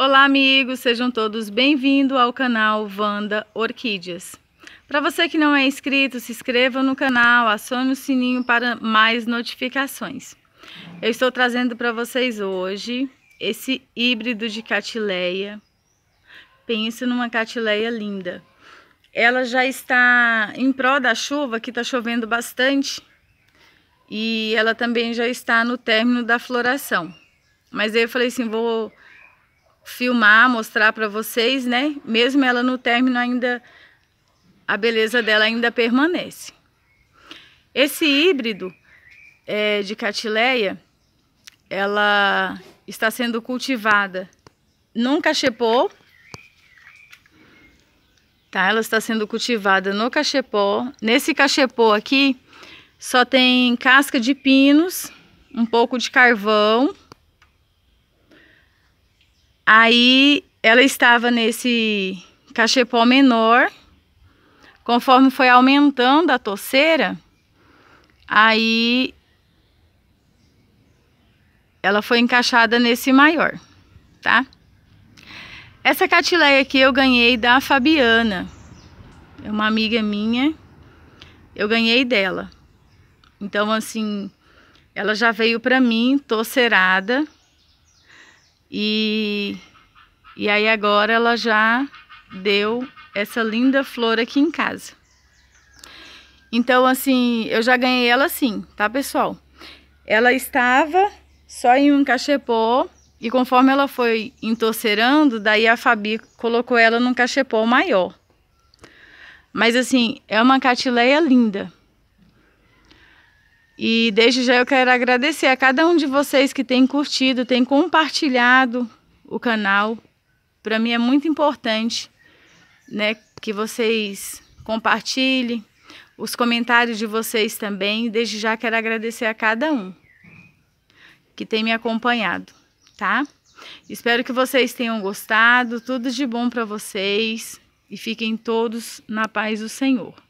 Olá, amigos, sejam todos bem-vindos ao canal Vanda Orquídeas. Para você que não é inscrito, se inscreva no canal, acione o sininho para mais notificações. Eu estou trazendo para vocês hoje esse híbrido de catileia. Pensa numa catileia linda. Ela já está em pró da chuva, que está chovendo bastante, e ela também já está no término da floração. Mas eu falei assim, vou filmar, mostrar para vocês, né? Mesmo ela no término ainda a beleza dela ainda permanece. Esse híbrido é, de catileia, ela está sendo cultivada num cachepô, tá? Ela está sendo cultivada no cachepô. Nesse cachepô aqui, só tem casca de pinos, um pouco de carvão, Aí ela estava nesse cachepó menor. Conforme foi aumentando a torceira, aí ela foi encaixada nesse maior, tá? Essa catileia aqui eu ganhei da Fabiana, é uma amiga minha, eu ganhei dela. Então, assim, ela já veio para mim torcerada, e, e aí agora ela já deu essa linda flor aqui em casa. Então, assim, eu já ganhei ela assim, tá, pessoal? Ela estava só em um cachepô e conforme ela foi entorcerando, daí a Fabi colocou ela num cachepô maior. Mas, assim, é uma catileia linda. E desde já eu quero agradecer a cada um de vocês que tem curtido, tem compartilhado o canal. Para mim é muito importante, né, que vocês compartilhem os comentários de vocês também. Desde já quero agradecer a cada um que tem me acompanhado, tá? Espero que vocês tenham gostado, tudo de bom para vocês e fiquem todos na paz do Senhor.